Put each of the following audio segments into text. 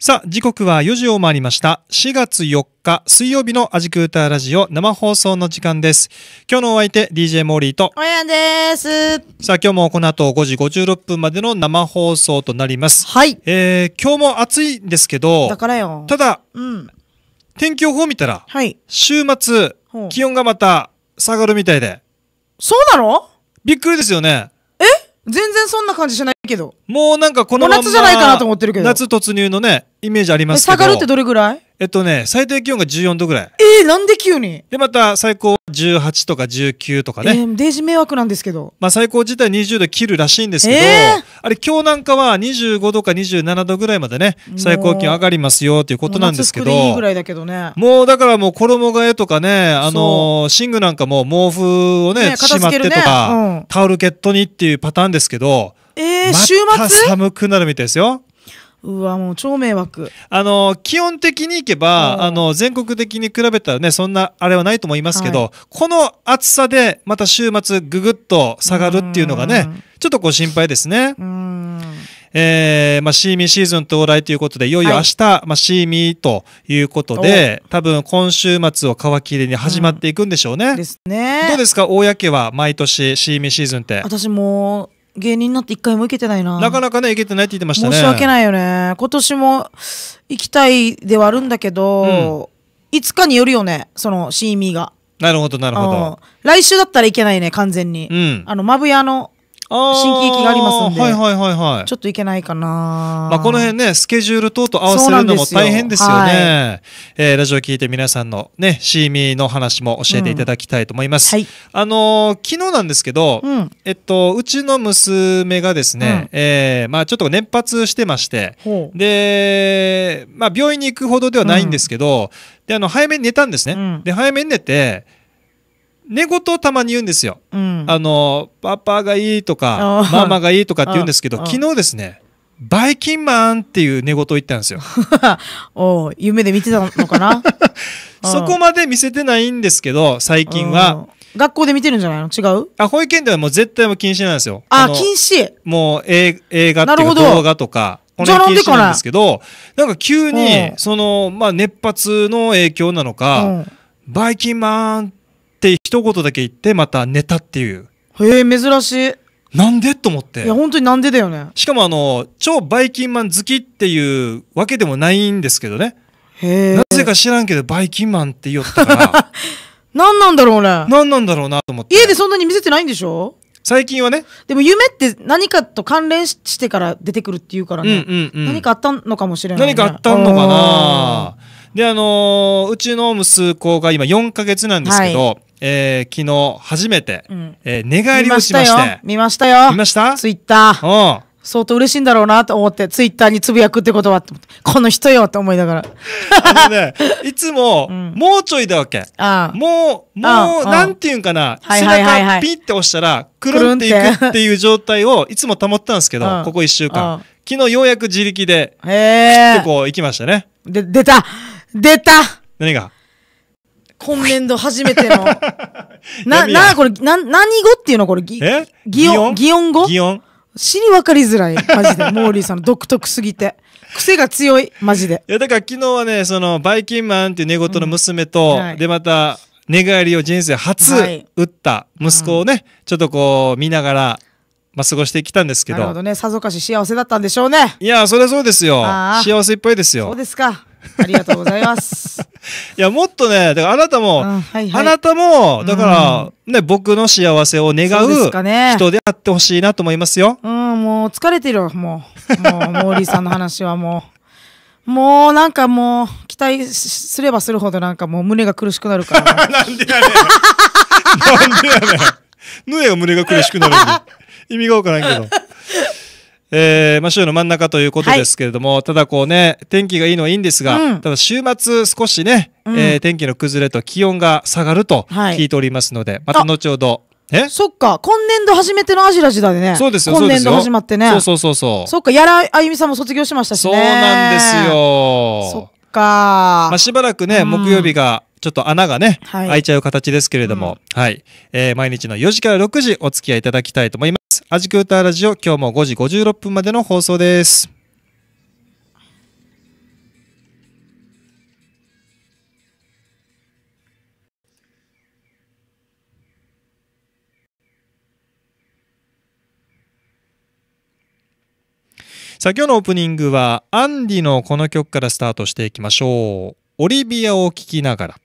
さあ、時刻は4時を回りました。4月4日、水曜日のアジクーターラジオ生放送の時間です。今日のお相手、DJ モーリーと、おやんです。さあ、今日もこの後5時56分までの生放送となります。はい。えー、今日も暑いんですけど、だからよ。ただ、うん。天気予報見たら、はい。週末、気温がまた下がるみたいで。そうなのびっくりですよね。全然そんな感じしないけど。もうなんかこのまま夏じゃないかなと思ってるけど。夏突入のね、イメージありますけど。下がるってどれぐらいえっとね、最低気温が14度ぐらい。えー、なんで急にで、また最高18とか19とかね。えー、デージ迷惑なんですけど。まあ最高自体20度切るらしいんですけど、えー、あれ今日なんかは25度か27度ぐらいまでね、最高気温上がりますよということなんですけど。いいぐらいだけどね。もうだからもう衣替えとかね、あのー、寝具なんかも毛布をね、ねしまってとか、うん、タオルケットにっていうパターンですけど、えー、週末寒くなるみたいですよ。うわもう超迷惑あの基本的にいけばあの全国的に比べたらねそんなあれはないと思いますけど、はい、この暑さでまた週末ぐぐっと下がるっていうのがねちょっとご心配ですね。えー、まあ、シーミーシーズン到来ということで、いよいよ明日、はい、まあ、シーミーということで、多分今週末を皮切りに始まっていくんでしょうね。うん、ですね。どうですか、公家は毎年シーミーシーズンって。私も芸人になって一回も行けてないな。なかなかね、行けてないって言ってましたね。申し訳ないよね。今年も行きたいではあるんだけど、うん、いつかによるよね、その、シーミーが。なるほど、なるほど。来週だったらいけないね、完全に。うん、あの、まぶやの新喜劇がありますんで、はいはいはいはい、ちょっといけないかな、まあ、この辺ねスケジュール等と合わせるのも大変ですよね、はい、えー、ラジオ聞いて皆さんのねシーミーの話も教えていただきたいと思います、うんはい、あのー、昨日なんですけど、うん、えっと、うちの娘がですね、うん、えー、まあ、ちょっと熱発してましてで、まあ、病院に行くほどではないんですけど、であの早めに寝たんですね、で早めに寝て寝言をたまに言うんですよ、うん、あのパパがいいとかママがいいとかって言うんですけど昨日ですねバイキンマンっていう寝言を言ったんですよ。お夢で見てたのかな そこまで見せてないんですけど、最近は。学校で見てるんじゃないの違うあ、保育園ではもう絶対も禁止なんですよ。あ、禁止もう映画とか動画とか。この禁止なんですけど、なんか急に、その、まあ、熱発の影響なのか、バイキンマンって一言だけ言ってまた寝たっていうへえ珍しいなんでと思っていや本当になんでだよねしかもあの超バイキンマン好きっていうわけでもないんですけどねへえなぜか知らんけどバイキンマンって言おったから何 なんだろうね何なんだろうなと思って家でそんなに見せてないんでしょ最近はねでも夢って何かと関連してから出てくるっていうからね、うんうんうん、何かあったのかもしれない、ね、何かあったのかなであのー、うちの息子が今4か月なんですけど、はい、えー、昨日初めて、うん、えー、寝返りをしまして見ましたよ見ましたツイッターうん相当嬉しいんだろうなと思ってツイッターにつぶやくってことはってこの人よと思いながらあのね いつも、うん、もうちょいだわけあもうもうなんていうんかな背中ピッて押したらくるんっていくっていう状態をいつも保ったんですけどここ1週間昨日ようやく自力でピッてこう行きましたねで出た出た何が今年度初めての。な、な、これ、な、何語っていうのこれ、ぎ、擬ぎ擬音語擬音。死に分かりづらい。マジで。モーリーさんの独特すぎて。癖が強い。マジで。いや、だから昨日はね、その、バイキンマンっていう寝言の娘と、うんはい、で、また、寝返りを人生初打った息子をね、うん、ちょっとこう見ながら、まあ、過ごしてきたんですけどなるほどねさぞかし幸せだったんでしょうねいやそりゃそうですよ幸せいっぱいですよそうですかありがとうございます。いや、もっとね、だからあなたも、あはいはい、あなたも、だから、ね、うん、僕の幸せを願う、人であってほしいなと思いますよ。うん、もう疲れてるよ、もう。もう、モーリーさんの話はもう。もう、なんかもう、期待すればするほどなんかもう胸が苦しくなるから。なんでやねん。なんでやねん。胸が胸が苦しくなる意味がわからんけど。えー、まあ、週の真ん中ということですけれども、はい、ただこうね、天気がいいのはいいんですが、うん、ただ週末少しね、うん、えー、天気の崩れと気温が下がると聞いておりますので、はい、また後ほど。えそっか、今年度初めてのアジラジだでね。そうですよ、今年度始まってね。そうそうそうそう。そっか、やらあゆみさんも卒業しましたしね。そうなんですよ。そっか。まあ、しばらくね、木曜日が、ちょっと穴がね、はい、開いちゃう形ですけれども、うん、はい、えー、毎日の4時から6時お付き合いいただきたいと思います。アジクーターラジオ、今日も5時56分までの放送です。さあ今日のオープニングはアンディのこの曲からスタートしていきましょう。オリビアを聴きながら。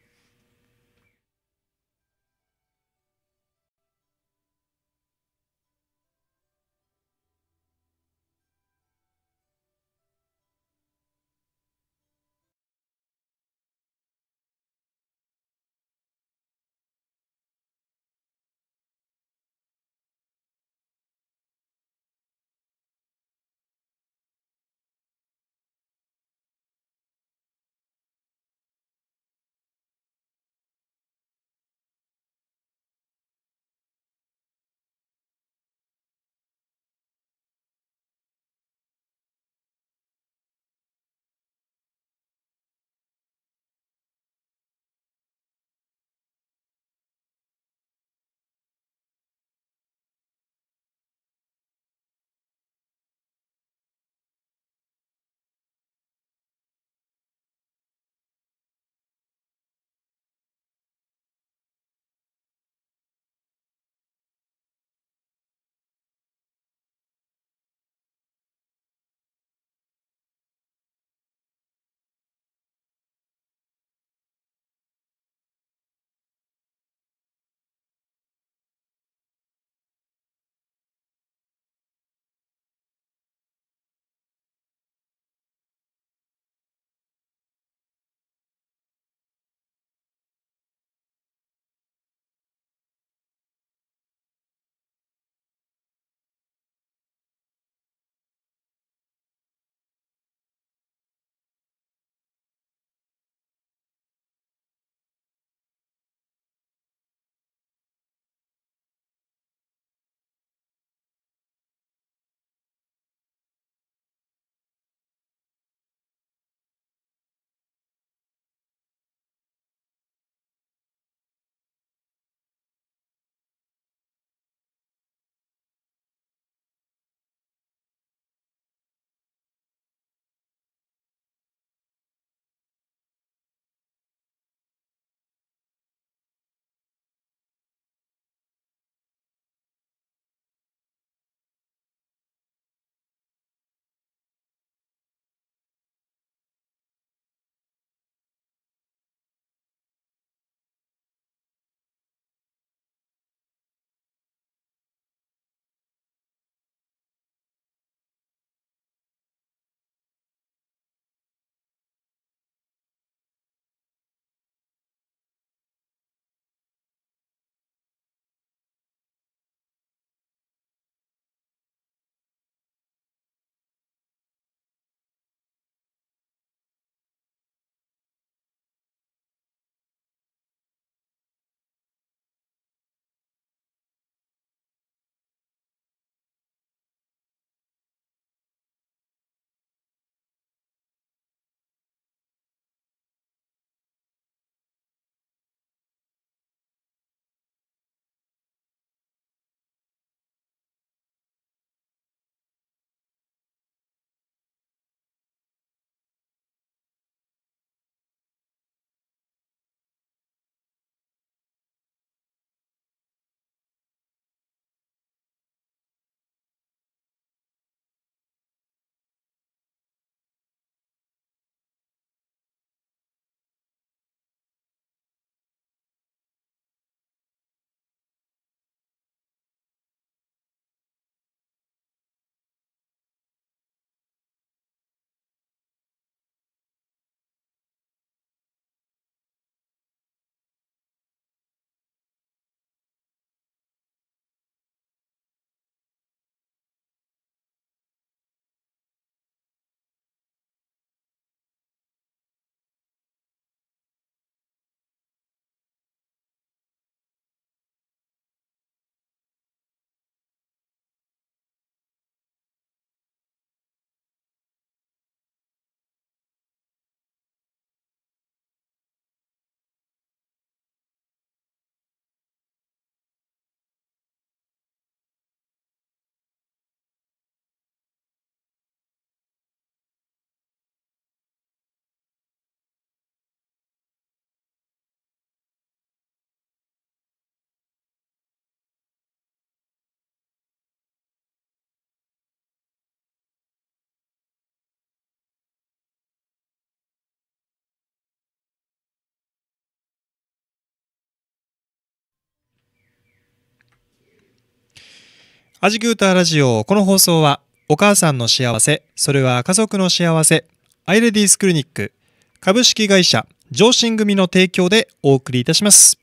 アジキューターラジオ。この放送は、お母さんの幸せ、それは家族の幸せ、アイレディースクリニック、株式会社、上進組の提供でお送りいたします。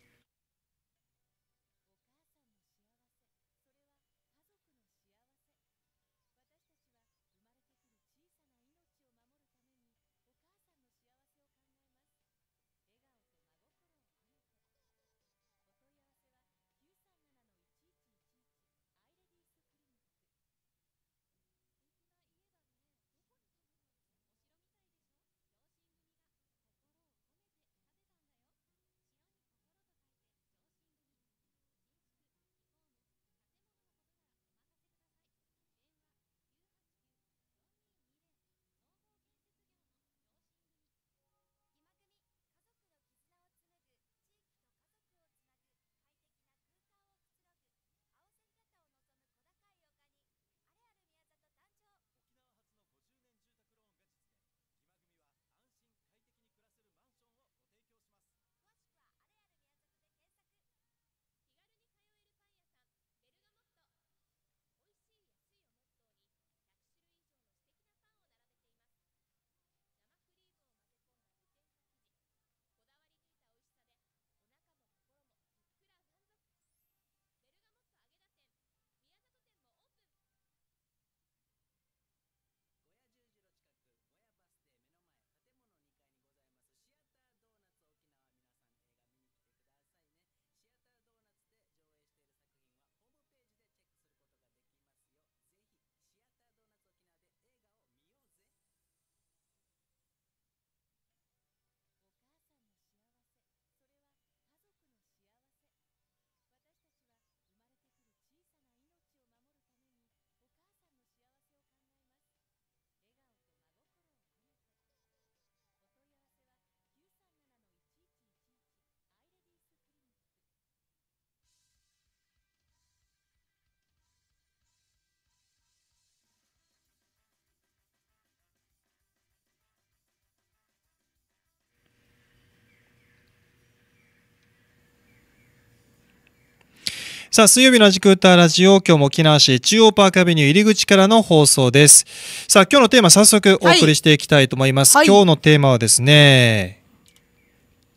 さあ、水曜日のアジクーターラジオ、今日も沖縄市中央パークアビニュー入り口からの放送です。さあ、今日のテーマ早速お送りしていきたいと思います。はい、今日のテーマはですね、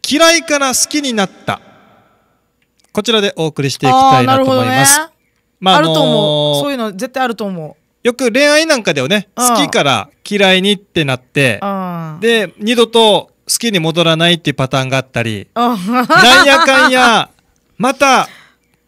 嫌いから好きになった。こちらでお送りしていきたいなと思います。あ、ね、まあ、あると思う。そういうの絶対あると思う。よく恋愛なんかではね、好きから嫌いにってなって、で、二度と好きに戻らないっていうパターンがあったり、なんやかんや、また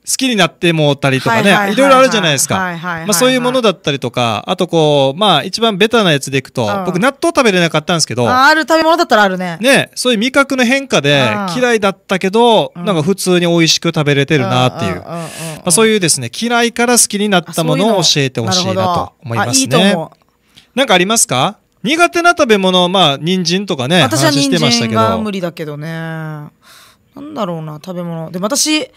好きになってもうたりとかね、いろいろあるじゃないですか。まあそういうものだったりとか、あとこう、まあ一番ベタなやつでいくと、うん、僕納豆食べれなかったんですけど、ある食べ物だったらあるね。ね、そういう味覚の変化で嫌いだったけど、うん、なんか普通に美味しく食べれてるなっていう。まあそういうですね、嫌いから好きになったものを教えてほしいなと思いますね。なんかありますか苦手な食べ物、まあ人参とかね、私は人参が無理だけどね。なんだろうな、食べ物。でも私、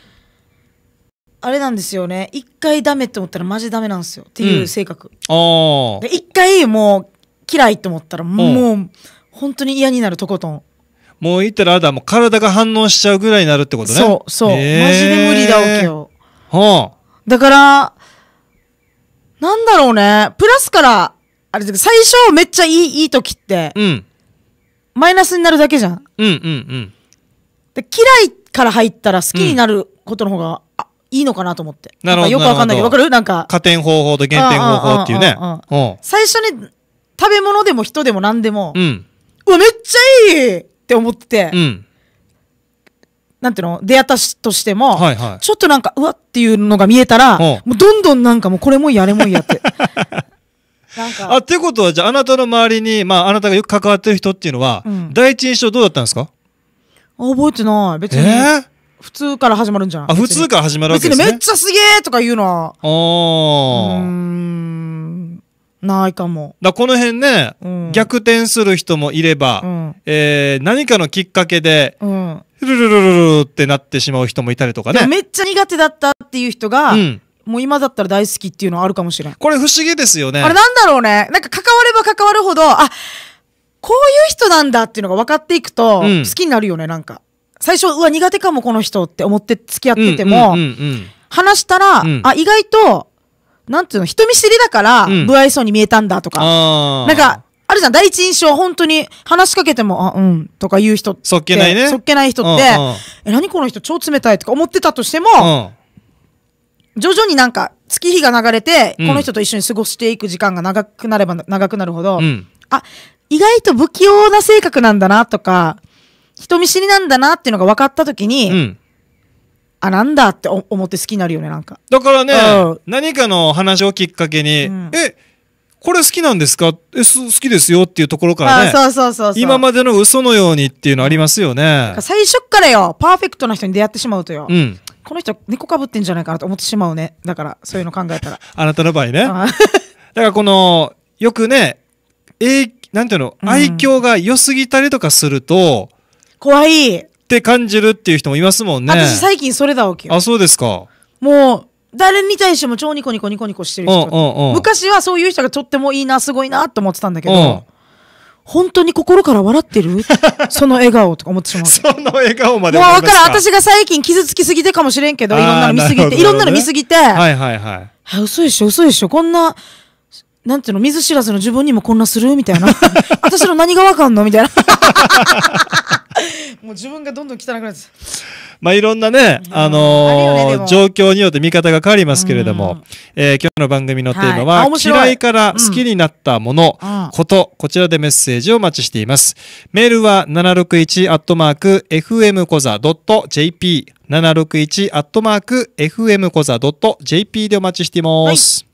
あれなんですよね一回ダメって思ったらマジダメなんですよっていう性格、うん、で一回もう嫌いと思ったらもう本当に嫌になるとことんもう言ったらあだもう体が反応しちゃうぐらいになるってことねそうそう、えー、マジで無理だわけよ、はあ、だからなんだろうねプラスからあれ最初めっちゃいいいい時って、うん、マイナスになるだけじゃんうんうんうんで嫌いから入ったら好きになることの方がいいのかなと思って。なるほど。よくわかんないけど、わかるなんか。加点方法と減点方法っていうね。最初に食べ物でも人でも何でも、うん、うわ、めっちゃいいって思って、うん、なんていうの出会ったしとしても、はいはい、ちょっとなんか、うわっていうのが見えたら、もうどんどんなんかもうこれもやれもやって。なんかあってことはじゃああなたの周りに、まあ、あなたがよく関わってる人っていうのは、うん、第一印象どうだったんですか覚えてない別に、えー、普通から始まるんじゃん。あ、普通から始まるわけですね。別にめっちゃすげえとか言うのは。ああ。うん。ないかも。だこの辺ね、うん、逆転する人もいれば、うん、えー、何かのきっかけで、うん、ルルルルルってなってしまう人もいたりとかね。めっちゃ苦手だったっていう人が、うん、もう今だったら大好きっていうのはあるかもしれん。これ不思議ですよね。あれなんだろうね。なんか関われば関わるほど、あ、こういう人なんだっていうのが分かっていくと、好きになるよね、なんか。最初、うわ、苦手かも、この人って思って付き合ってても、うんうんうんうん、話したら、うん、あ、意外と、なんていうの、人見知りだから、うん、不愛想に見えたんだとか、なんか、あるじゃん、第一印象、本当に話しかけても、あ、うん、とか言う人って。そっけないね。そっけない人って、え、何この人超冷たいとか思ってたとしても、徐々になんか、月日が流れて、この人と一緒に過ごしていく時間が長くなれば長くなるほど、あ、意外と不器用な性格なんだなとか、人見知りなんだなっていうのが分かった時に、うんあ、なんだって思って好きになるよね、なんか。だからね、うん、何かの話をきっかけに、うん、え、これ好きなんですかえす、好きですよっていうところからね。そうそうそう今までの嘘のようにっていうのありますよね。最初からよ、パーフェクトな人に出会ってしまうとよ。うん、この人、猫かぶってんじゃないかなと思ってしまうね。だから、そういうの考えたら。あなたの場合ね。だからこの、よくね、えー、なんていうの、愛嬌が良すぎたりとかすると、怖いって感じるっていう人もいますもんね。私最近それだわけよ。あ、そうですか。もう、誰に対しても超ニコニコニコニコしてる人。昔はそういう人がとってもいいな、すごいなと思ってたんだけど、本当に心から笑ってるその笑顔とか思ってしまう。その笑顔までもうわからん。私が最近傷つきすぎてかもしれんけど、いろんなの見すぎて、ね、いろんなの見すぎて。はいはいはい。は嘘でしょ、嘘でしょ。こんな、なんていうの、見ず知らずの自分にもこんなするみたいな。私の何がわかんのみたいな。もう自分がどんどん汚くなるて。すまあ、いろんなね、あのー状況によって見方が変わりますけれども、えー、今日の番組のテーマは、はい、嫌いから好きになったもの、うん、こと、こちらでメッセージをお待ちしています。メールは761アットマーク FM コザ .jp761 アットマーク FM コザ .jp でお待ちしています。はい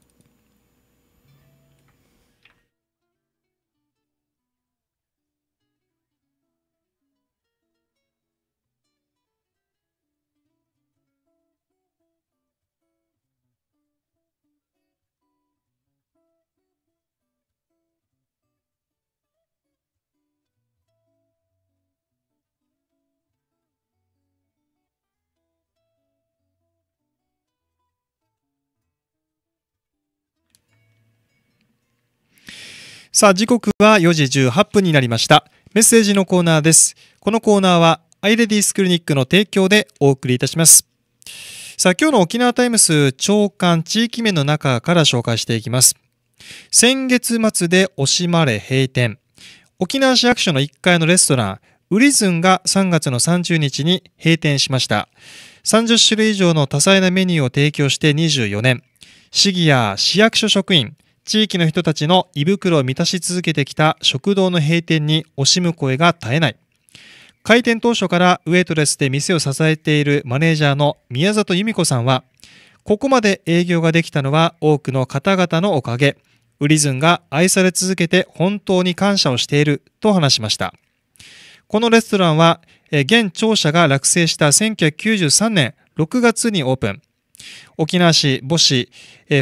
さあ、時刻は4時18分になりました。メッセージのコーナーです。このコーナーは、アイレディスクリニックの提供でお送りいたします。さあ、今日の沖縄タイムス長官地域面の中から紹介していきます。先月末で惜しまれ閉店。沖縄市役所の1階のレストラン、ウリズンが3月の30日に閉店しました。30種類以上の多彩なメニューを提供して24年。市議や市役所職員、地域の人たちの胃袋を満たし続けてきた食堂の閉店に惜しむ声が絶えない。開店当初からウェイトレスで店を支えているマネージャーの宮里由美子さんは、ここまで営業ができたのは多くの方々のおかげ。ウリズンが愛され続けて本当に感謝をしていると話しました。このレストランは、現庁舎が落成した1993年6月にオープン。沖縄市母子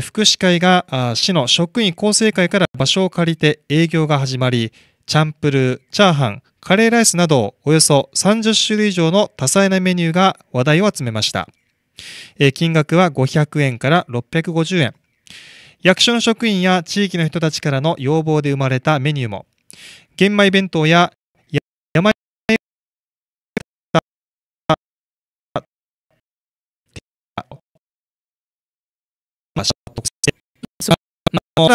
福祉会が市の職員構成会から場所を借りて営業が始まりチャンプルーチャーハンカレーライスなどおよそ30種類以上の多彩なメニューが話題を集めました、金額は500円から650円役所の職員や地域の人たちからの要望で生まれたメニューも玄米弁当や山哦。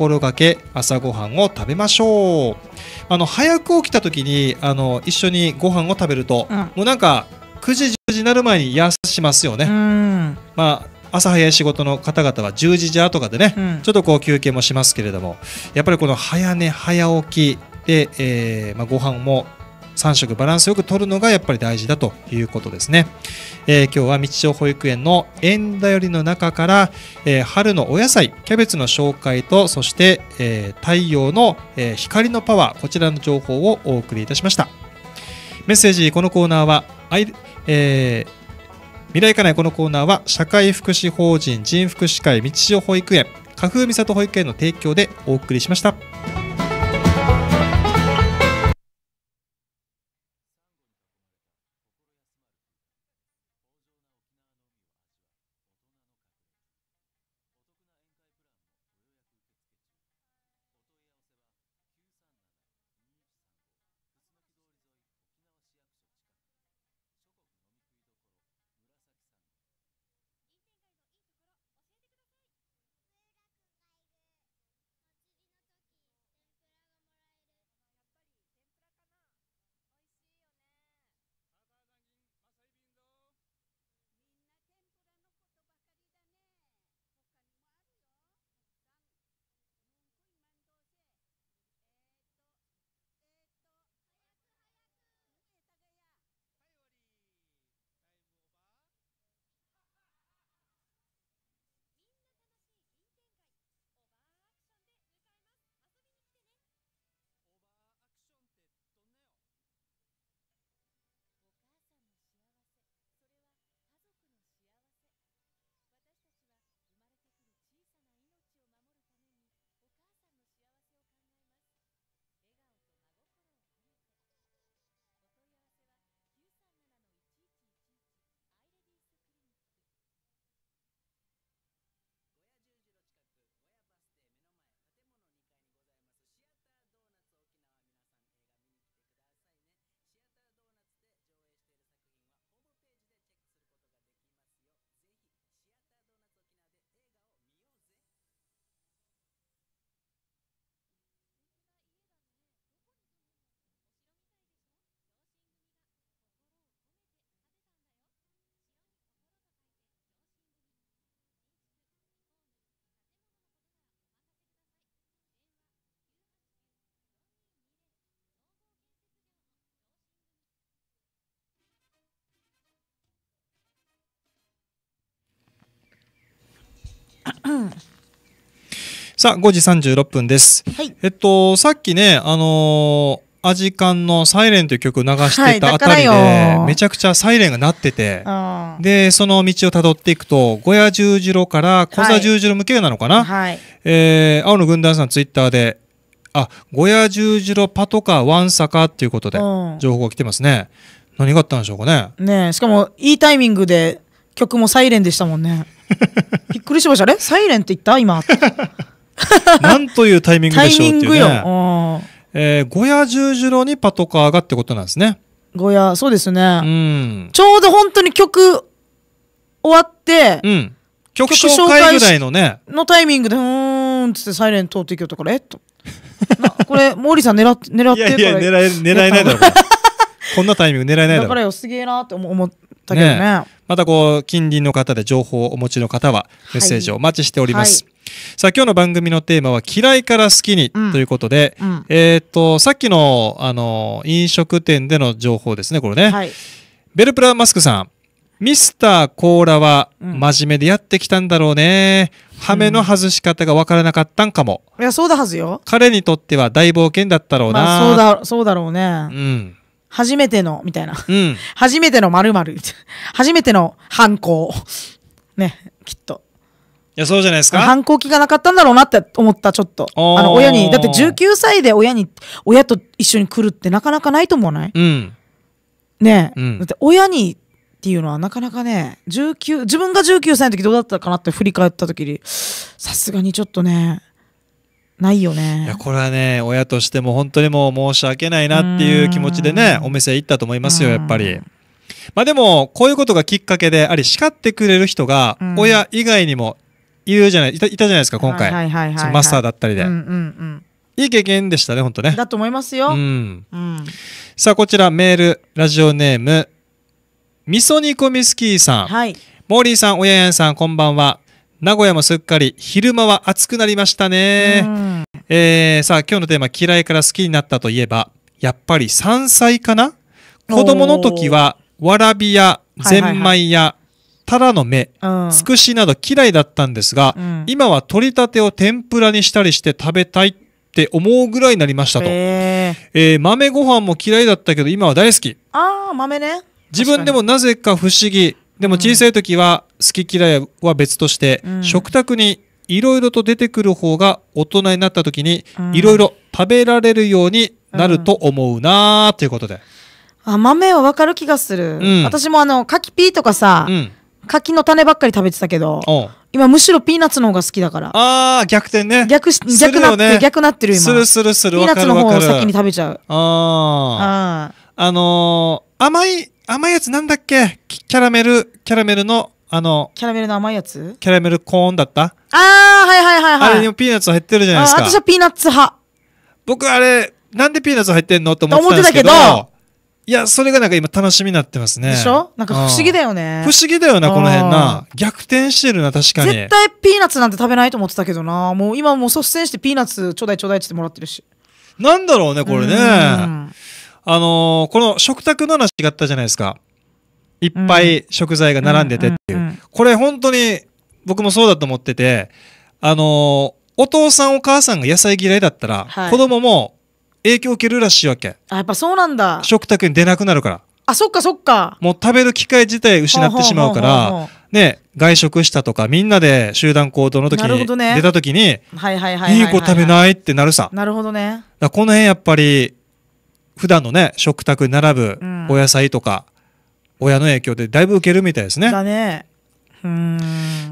心がけ朝ごはんを食べましょうあの早く起きた時にあの一緒にご飯を食べると、うん、もうなんか9時10時になる前に癒しますよね。まあ朝早い仕事の方々は10時じゃとかでね、うん、ちょっとこう休憩もしますけれどもやっぱりこの早寝早起きで、えーまあ、ご飯も3食バランスよく取るのがやっぱり大事だということですね、えー、今日は道町保育園の縁だよりの中から、えー、春のお野菜キャベツの紹介とそして、えー、太陽の、え光のパワーこちらの情報をお送りいたしましたメッセージこのコーナーはあい、えー未来課内このコーナーは社会福祉法人人福祉会道上保育園花風美里保育園の提供でお送りしました。さあ、5時36分です。はい、えっと、さっきね、あのー、アジカンのサイレンという曲を流してたあたりで、めちゃくちゃサイレンが鳴ってて、で、その道をたどっていくと、小屋十字路から小座十字路向けなのかな、はい、えー、青の軍団さんツイッターで、あ、小屋十字路パトカーワンサカっていうことで、情報が来てますね。何があったんでしょうかね。ねしかも、いいタイミングで曲もサイレンでしたもんね。びっくりしました。あれサイレンって言った今。なんというタイミングでしょうっていうね。タイミングよ。えー、小屋十字路にパトカーがってことなんですね。小屋、そうですね。うん。ちょうど本当に曲終わって、うん。曲紹介ぐらいのね。のタイミングで、うーんつってサイレン通っていきよったから、えっと。これ、毛利さん狙って、狙ってるから。いやいや、狙え、狙えないだろこんなタイミング狙えないだろ。だからよ、すげえなって思って。ったけどね、ね、またこう近隣の方で情報をお持ちの方はメッセージをお待ちしております、はいさあ今日の番組のテーマは「嫌いから好きに」ということで、うんうん、えっとさっきのあの飲食店での情報ですねこれね、はい、ベルプラマスクさんミスターコーラは真面目でやってきたんだろうね。うん、ハメの外し方が分からなかったんかも。いや、そうだはずよ。彼にとっては大冒険だったろうな。まあ、そうだ、そうだろうね。うん。初めての、みたいな。うん、初めての〇〇。初めての犯行。ね、きっと。いや、そうじゃないですか。反抗期がなかったんだろうなって思った、ちょっと。あの、親に。だって19歳で親に、親と一緒に来るってなかなかないと思わないうん。ねえ、うん、だって親にっていうのはなかなかね、19、自分が19歳の時どうだったかなって振り返った時に、さすがにちょっとね、ないよねいやこれはね親としても本当にもう申し訳ないなっていう気持ちでねお店行ったと思いますよやっぱり。まあでもこういうことがきっかけであり叱ってくれる人が親以外にもいるじゃないいたいたじゃないですか今回マスターだったりで。うんうんうんいい経験でしたね、本当ね。だと思いますよ。うん。うん、さあ、こちらメール、ラジオネーム、みそ煮込みスキーさん。はい。モーリーさん、おややんさん、こんばんは。名古屋もすっかり昼間は暑くなりましたね。えー、さあ、今日のテーマ、嫌いから好きになったといえば、やっぱり山菜かな子供の時は、わらびや、ゼンマイや、タラの芽、つくしなど嫌いだったんですが、うん、今は取りたてを天ぷらにしたりして食べたいって思うぐらいになりましたと。えー、えー、豆ご飯も嫌いだったけど、今は大好き。ああ、豆ね。自分でもなぜか不思議。でも小さい時は好き嫌いは別として、うん、食卓にいろいろと出てくる方が大人になった時にいろいろ食べられるようになると思うなーていうことで。甘豆はわかる気がする。うん、私もあの、柿ピーとかさ、うん、柿の種ばっかり食べてたけど、今むしろピーナッツの方が好きだから。ああ、逆転ね。逆、逆なって、ね、逆なってる今。するするする。ピーナッツの方を先に食べちゃう。ああ。あのー、甘い甘いやつなんだっけキャラメル、キャラメルの、あの、キャラメルの甘いやつキャラメルコーンだったああ、はいはいはいはい。あれにもピーナッツ入ってるじゃないですか。私はピーナッツ派。僕あれ、なんでピーナッツ入ってんのと思ってたけど。いや、それがなんか今楽しみになってますね。でしょなんか不思議だよね。不思議だよな、この辺な。逆転してるな、確かに。絶対ピーナッツなんて食べないと思ってたけどな。もう今もう率先してピーナッツちょうだいちょうだいってもらってるし。なんだろうね、これね。あのー、この食卓の話違ったじゃないですか。いっぱい食材が並んでてっていう。これ本当に僕もそうだと思ってて、あのー、お父さんお母さんが野菜嫌いだったら、はい、子供も影響を受けるらしいわけ。あ、やっぱそうなんだ。食卓に出なくなるから。あ、そっかそっか。もう食べる機会自体失ってしまうから、ね、外食したとか、みんなで集団行動の時に、ね、出た時に、はいはいはい、はい、いい子食べないってなるさ。なるほどね。だこの辺やっぱり、普段のね食卓に並ぶお野菜とか、うん、親の影響でだいぶ受けるみたいですね。だね。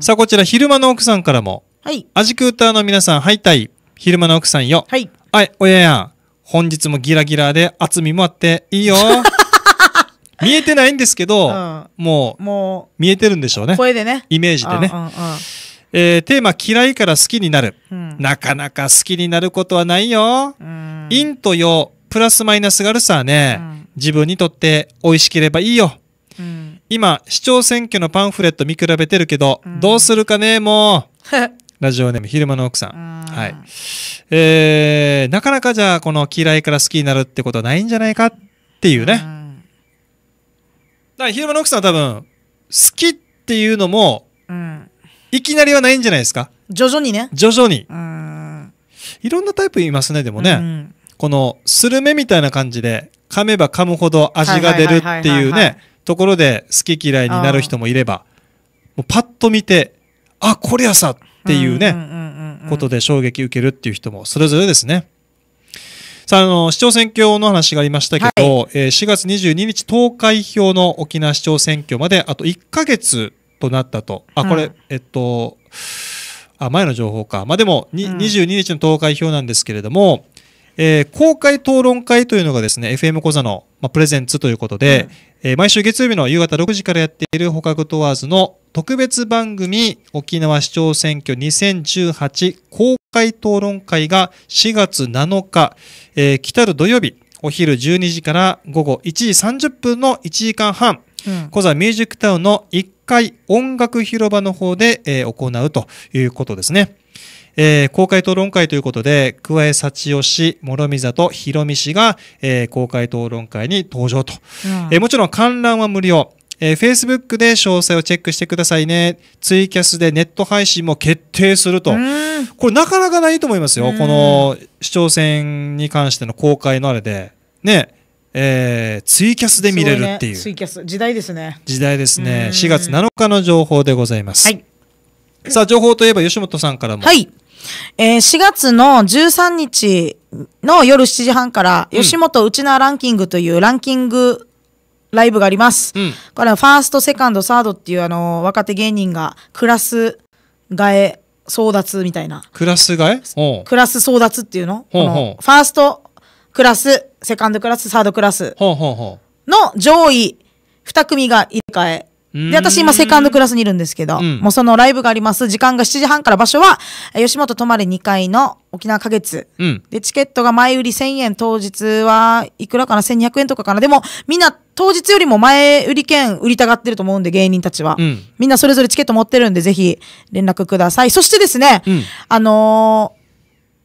さあこちら昼間の奥さんからも「はい、アジクーターの皆さん入ったい昼間の奥さんよ」はい、はい「親やん本日もギラギラで厚みもあっていいよ」見えてないんですけど、うん、もうもう見えてるんでしょうね声でねイメージでね。うんうんうんえー、テーマ嫌いから好きになる、うん、なかなか好きになることはないよ、うん、陰と陽プラスマイナスがあるさね、うん、自分にとって美味しければいいよ。うん、今、市長選挙のパンフレット見比べてるけど、うん、どうするかね、もう。ラジオネーム、昼間の奥さん。はい。えー、なかなかじゃあ、この嫌いから好きになるってことはないんじゃないかっていうね。だから昼間の奥さんは多分、好きっていうのも、いきなりはないんじゃないですか徐々にね。徐々に。いろんなタイプいますね、でもね。このスルメみたいな感じで噛めば噛むほど味が出るっていうねところで好き嫌いになる人もいればもうパッと見てあこれやさっていうねことで衝撃受けるっていう人もそれぞれですね。さあ、あの、市長選挙の話がありましたけど、はい、えー、4月22日投開票の沖縄市長選挙まであと1か月となったと。あ、これ、うん、えっと、あ、前の情報か。まあでも、うん、22日の投開票なんですけれども、えー、公開討論会というのがですね、FM 講座の、まあ、プレゼンツということで、えー、毎週月曜日の夕方6時からやっている捕獲問わずの特別番組沖縄市長選挙2018公開討論会が4月7日、えー、来たる土曜日、お昼12時から午後1時30分の1時間半、コザミュージックタウンの1階音楽広場の方で、えー、行うということですね。えー、公開討論会ということで、桑江幸代氏、諸見里、広美氏が、えー、公開討論会に登場と、うん、えー、もちろん観覧は無料。えー、Facebook で詳細をチェックしてくださいね。ツイキャスでネット配信も決定すると。これなかなかないと思いますよ。この市長選に関しての公開のあれで。ね。えー、ツイキャスで見れるっていう、ね、ツイキャス時代ですね時代ですね4月7日の情報でございます、はい、さあ情報といえば吉本さんからも、はい、えー、4月の13日の夜7時半から、吉本うちなランキングというランキングライブがあります。うん、これはファースト、セカンド、サードっていうあの、若手芸人がクラス替え争奪みたいな。クラス替えクラス争奪っていうのほうほうファーストクラス、セカンドクラス、サードクラスの上位2組が入れ替えで、私今セカンドクラスにいるんですけど、うん、もうそのライブがあります。時間が7時半から場所は、吉本泊まれ2階の沖縄花月、うん、で、チケットが前売り1000円、当日はいくらかな ?1200 円とかかなでも、みんな当日よりも前売り券売りたがってると思うんで、芸人たちは。うん、みんなそれぞれチケット持ってるんで、ぜひ連絡ください。そしてですね、あの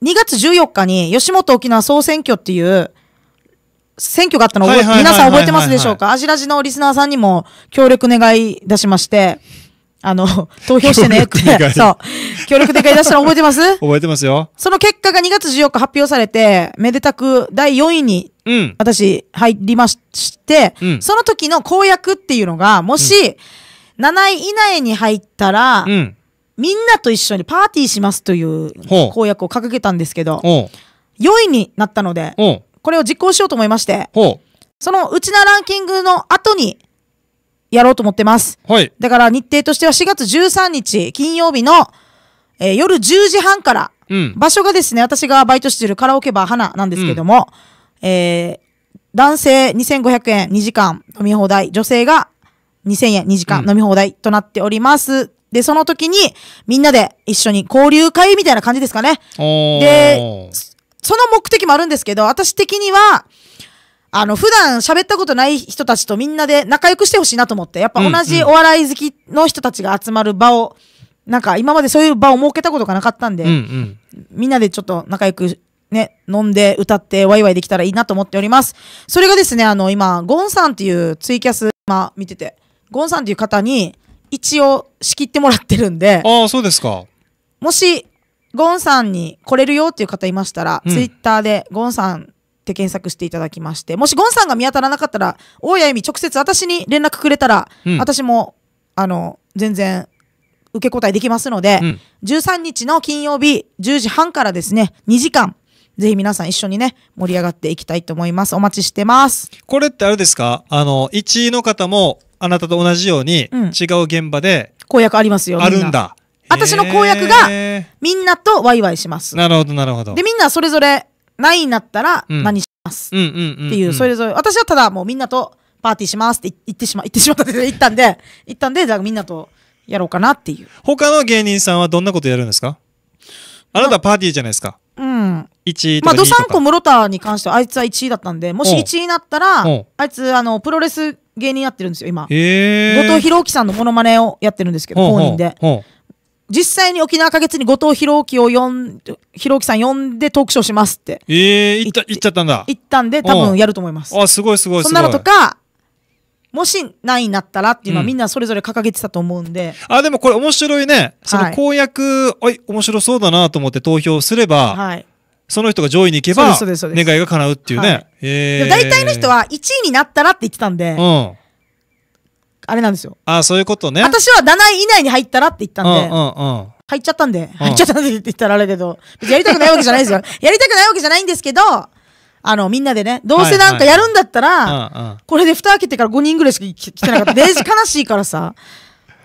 ー、2月14日に吉本沖縄総選挙っていう、選挙があったの、皆さん覚えてますでしょうかアジラジのリスナーさんにも協力願い出しまして、あの、投票してねって。そう。協力願い出したの覚えてます 覚えてますよ。その結果が2月14日発表されて、めでたく第4位に、私入りまして、うん、その時の公約っていうのが、もし、7位以内に入ったら、うん、みんなと一緒にパーティーしますという公約を掲げたんですけど、4位になったので、これを実行しようと思いまして、ほうそのうちなランキングの後に、やろうと思ってます。はい。だから日程としては4月13日金曜日の、えー、夜10時半から、うん、場所がですね、私がバイトしているカラオケバー花なんですけども、うん、えー、男性2500円2時間飲み放題、女性が2000円2時間飲み放題となっております。うん、で、その時にみんなで一緒に交流会みたいな感じですかね。で、その目的もあるんですけど、私的には、あの、普段喋ったことない人たちとみんなで仲良くしてほしいなと思って、やっぱ同じお笑い好きの人たちが集まる場を、なんか今までそういう場を設けたことがなかったんで、うんうん、みんなでちょっと仲良くね、飲んで歌ってワイワイできたらいいなと思っております。それがですね、あの、今、ゴンさんっていうツイキャス、まあ見てて、ゴンさんっていう方に一応仕切ってもらってるんで、ああ、そうですか。もし、ゴンさんに来れるよっていう方いましたら、うん、ツイッターでゴンさんって検索していただきまして、もしゴンさんが見当たらなかったら、大谷由美直接私に連絡くれたら、うん、私も、あの、全然、受け答えできますので、うん、13日の金曜日10時半からですね、2時間、ぜひ皆さん一緒にね、盛り上がっていきたいと思います。お待ちしてます。これってあれですかあの、1位の方も、あなたと同じように、違う現場で、公約ありますよ。あるんだ。私の公約が、みんなとワイワイします。なるほど、なるほど。で、みんなそれぞれ、何位になったら何しますうんっていう、それぞれ、私はただもうみんなとパーティーしますって言ってしま、言ってしまったって言ったんで、言ったんで、じゃあみんなとやろうかなっていう。他の芸人さんはどんなことやるんですかあなたパーティーじゃないですか。うん。1とまかあ、2さとか。サンコ室田に関してはあいつは1位だったんで、もし1位になったらあいつ、あの、プロレス芸人やってるんですよ、今。後藤弘樹さんのモノマネをやってるんですけど、公認で。実際に沖縄花月に後藤弘樹を呼ん、弘樹さん呼んでトークショーしますって。ええー、行った、っちゃったんだ。行ったんで、多分やると思います。あ、すごいすごいそんなのとか、もし何位になったらっていうのはみんなそれぞれ掲げてたと思うんで。うん、あ、でもこれ面白いね。その公約、はい、おい、面白そうだなと思って投票すれば、はい、その人が上位に行けば、願いが叶うっていうね。はい、えー、大体の人は1位になったらって言ってたんで、うん。あれなんですよ。ああ、そういうことね。私は7位以内に入ったらって言ったんで、うんうんうん、入っちゃったんで、入っちゃったんでって言ったらあれだけど、やりたくないわけじゃないですよ。やりたくないわけじゃないんですけど、あの、みんなでね、どうせなんかやるんだったら、はいはいこれで蓋開けてから5人ぐらいしか来てなかった。デージ悲しいからさ。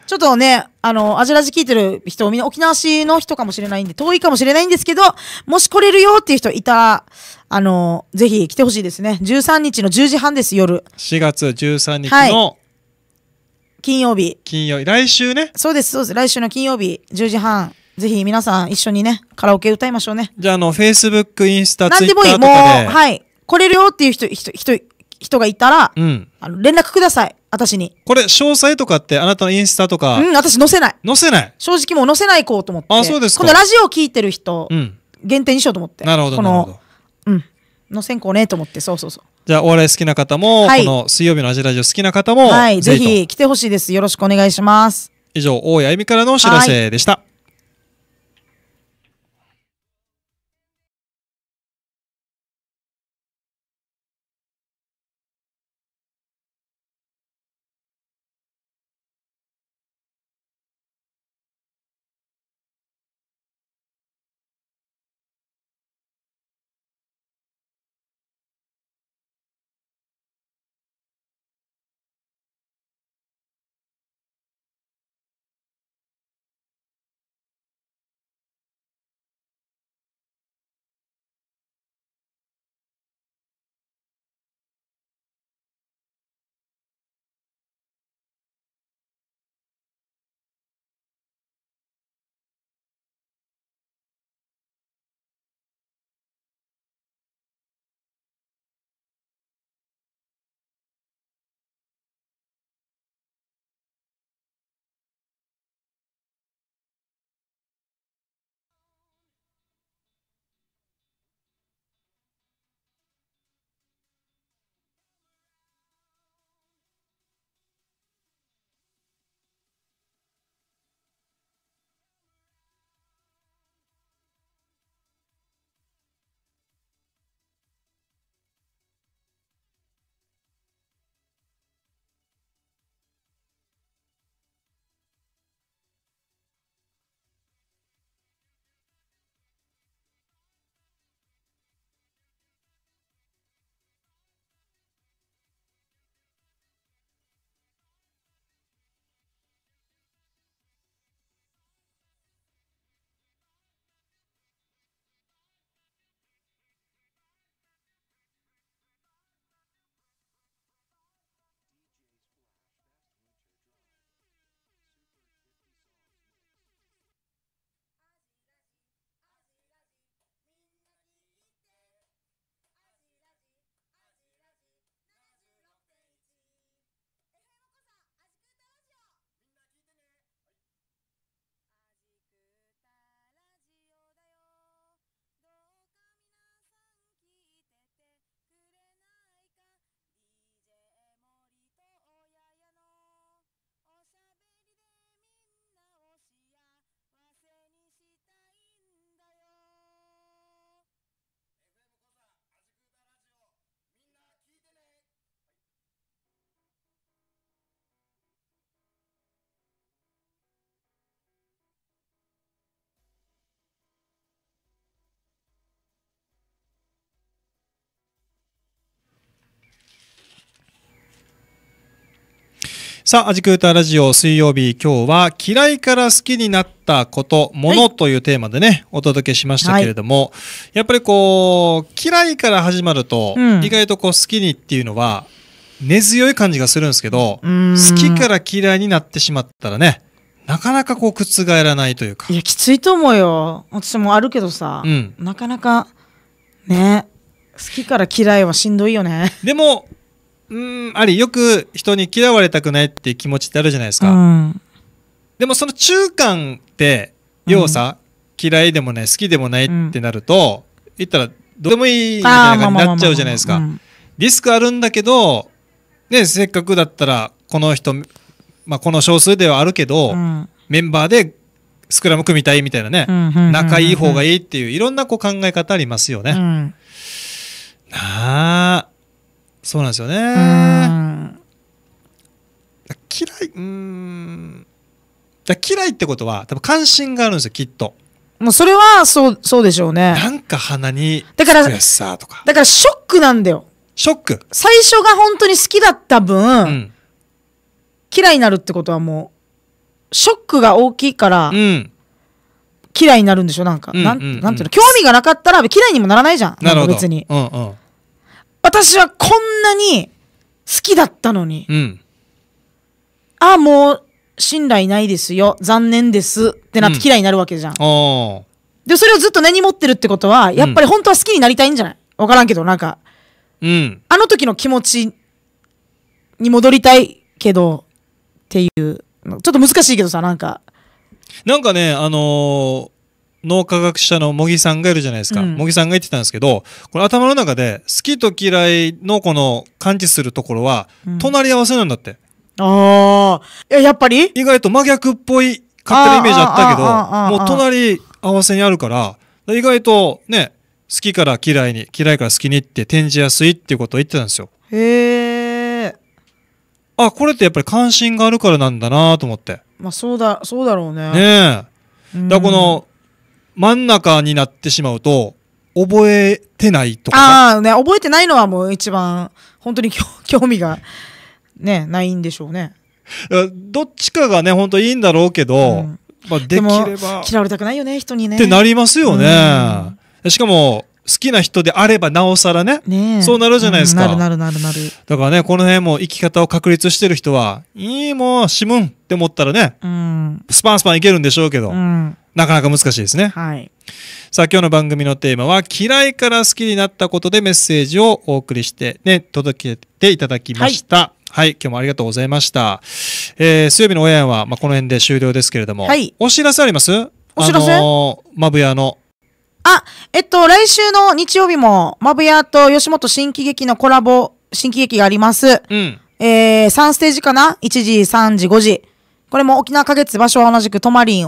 ちょっとね、あの、アジラジ聞いてる人、みんな沖縄市の人かもしれないんで、遠いかもしれないんですけど、もし来れるよっていう人いたら、あの、ぜひ来てほしいですね。13日の10時半です、夜。4月13日の、はい、金曜日。金曜日。来週ね。そうです、そうです。来週の金曜日、10時半。ぜひ皆さん一緒にね、カラオケ歌いましょうね。じゃあ、あの、Facebook、インスタ、Twitter とかで。なんでもいい。もう、はい。来れるよっていう人、人、人、人がいたら、うん、あの連絡ください。私に。これ、詳細とかってあなたのインスタとか。うん、私載せない。載せない正直もう載せないこうと思って。あ、そうですか。このラジオを聞いてる人、うん、限定にしようと思って。なるほど、なるほど。うん。の線香ねと思ってそうそうそうじゃあお笑い好きな方も、はい、この水曜日のアジラジオ好きな方も、はい、ぜひ来てほしいですよろしくお願いします以上大谷あゆみからのお知らせでした、はいさあ、アジクータラジオ水曜日、今日は嫌いから好きになったこと、ものというテーマでね、お届けしましたけれども、はい、やっぱりこう、嫌いから始まると、うん、意外とこう好きにっていうのは、根強い感じがするんですけど、好きから嫌いになってしまったらね、なかなかこう覆らないというか。いや、きついと思うよ。私もあるけどさ、うん、なかなか、ね、好きから嫌いはしんどいよね。でも、うんありよく人に嫌われたくないっていう気持ちってあるじゃないですか、うん、でもその中間って要さ、うん、嫌いでもない好きでもないってなると、うん、言ったらどうでもいいみたいな感じになっちゃうじゃないですかリスクあるんだけど、ね、せっかくだったらこの人、まあ、この少数ではあるけど、メンバーでスクラム組みたいみたいなね、仲いい方がいいっていういろんなこう考え方ありますよね。なあそうなんですよね。嫌い、うん。嫌いってことは、多分関心があるんですよ、きっと。もうそれは、そう、そうでしょうね。なんか鼻に、だから、だからショックなんだよ。ショック。最初が本当に好きだった分、うん、嫌いになるってことはもう、ショックが大きいから、うん、嫌いになるんでしょなんか、うんうんうん、なん、なんていうの興味がなかったら嫌いにもならないじゃん。なるほど。別に。うんうん。私はこんなに好きだったのに、うん、ああ、もう、信頼ないですよ、残念ですってなって嫌いになるわけじゃん。うん、で、それをずっと根に持ってるってことは、やっぱり本当は好きになりたいんじゃないわからんけど、なんか、うん、あの時の気持ちに戻りたいけど、っていう、ちょっと難しいけどさ、なんか。なんかね、あのー脳科学者の茂木さんがいるじゃないですか、うん、茂木さんが言ってたんですけどこれ頭の中で好きと嫌いのこの感知するところは隣り合わせなんだって、うん、ああやっぱり意外と真逆っぽい勝手なイメージあったけどもう隣合わせにあるから意外とね好きから嫌いに嫌いから好きにって転じやすいっていうことを言ってたんですよへえあこれってやっぱり関心があるからなんだなと思ってまあそうだそうだろうねねえだこの真ん中になってしまうと、覚えてないとか。ああ、ね、覚えてないのはもう一番、本当に 興味が、ね、ないんでしょうね。どっちかがね、本当いいんだろうけど、うん、まあ、できれば。嫌われたくないよね、人にね。ってなりますよね。うん、しかも、好きな人であればなおさらねそうなるじゃないですか、うん、なるなるなるなるだからねこの辺も生き方を確立してる人はいいもう死むんって思ったらね、うん、スパンスパンいけるんでしょうけど、うん、なかなか難しいですね。はい。さあ、今日の番組のテーマは、嫌いから好きになったことでメッセージをお送りして、ね、届けていただきました。はい、はい、今日もありがとうございました。えー、水曜日のオンエアは、まあ、この辺で終了ですけれども、はい、お知らせありますお知らせあのー、まぶやの。あ、えっと、来週の日曜日も、まぶやと吉本新喜劇のコラボ、新喜劇があります。うん。えー、3ステージかな ?1 時、3時、5時。これも沖縄花月場所は同じくトマリン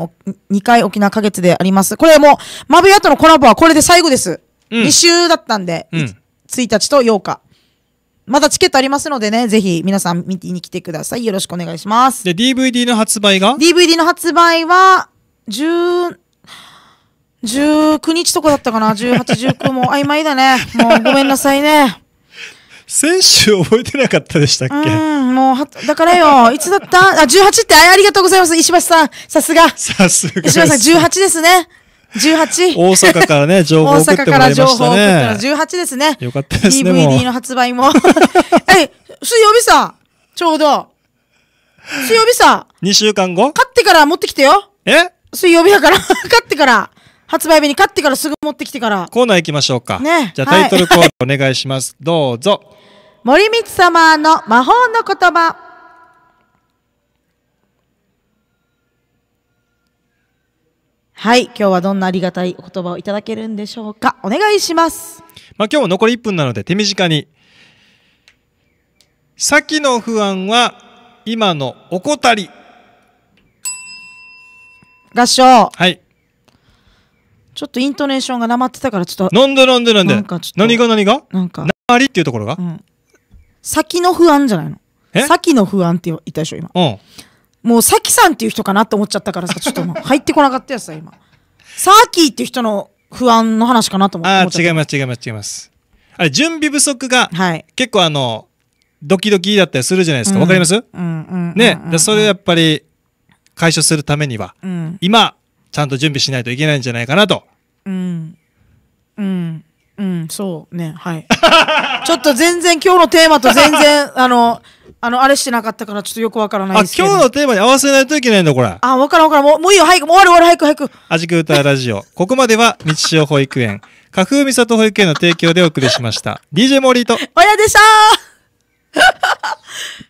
2回沖縄花月であります。これも、マブヤとのコラボはこれで最後です。うん、2週だったんで、うん、1日と8日。まだチケットありますのでね、ぜひ皆さん見てに来てください。よろしくお願いします。で、DVD の発売が ?DVD の発売は、10、19日とかだったかな ?18、19も曖昧だね。もうごめんなさいね。先週覚えてなかったでしたっけうん、もう、だからよ、いつだったあ、18って、ありがとうございます。石橋さん、さすが。さすが。石橋さん、18ですね。18。大阪からね、情報送ってもらいましたね。大阪から情報送ったら18ですね。よかったですね。DVD の発売も。え、水曜日さ、ちょうど。水曜日さ。2週間後買ってから持ってきてよ。え水曜日だから、買ってから。発売日に買ってからすぐ持ってきてから。コーナー行きましょうか。ね。じゃあタイトルコールお願いします。はい、どうぞ。森光様の魔法の言葉はい今日はどんなありがたい言葉をいただけるんでしょうかお願いしますまあ今日も残り1分なので手短に先の不安は今の怠り合唱はいちょっとイントネーションがなまってたからちょっとなんでなんでなんで何が何がなかなまりっていうところが、うん先の不安じゃないのえ先の不安って言ったでしょ今うん。もうさきさんっていう人かなって思っちゃったからさちょっと 入ってこなかったやつさ今サーキーっていう人の不安の話かなと思ってああ、違います、違います、違います。あれ、準備不足がはい結構あの、ドキドキだったりするじゃないですか。わ、かりますね、うんうんうんそれをやっぱり解消するためには、うん今、ちゃんと準備しないといけないんじゃないかなと。うんうんうん、そうね、はい。ちょっと全然今日のテーマと全然、あの、あの、あれしてなかったからちょっとよくわからないですけど。あ、今日のテーマに合わせないといけないんだ、これ。あ、わからんわからん。もう、もういいよ、早く、もう終わる終わる、早く、早く。あじく歌ラジオ。ここまでは、道 潮保育園、花風美里保育園の提供でお送りしました。DJ モーリーと。親でしたー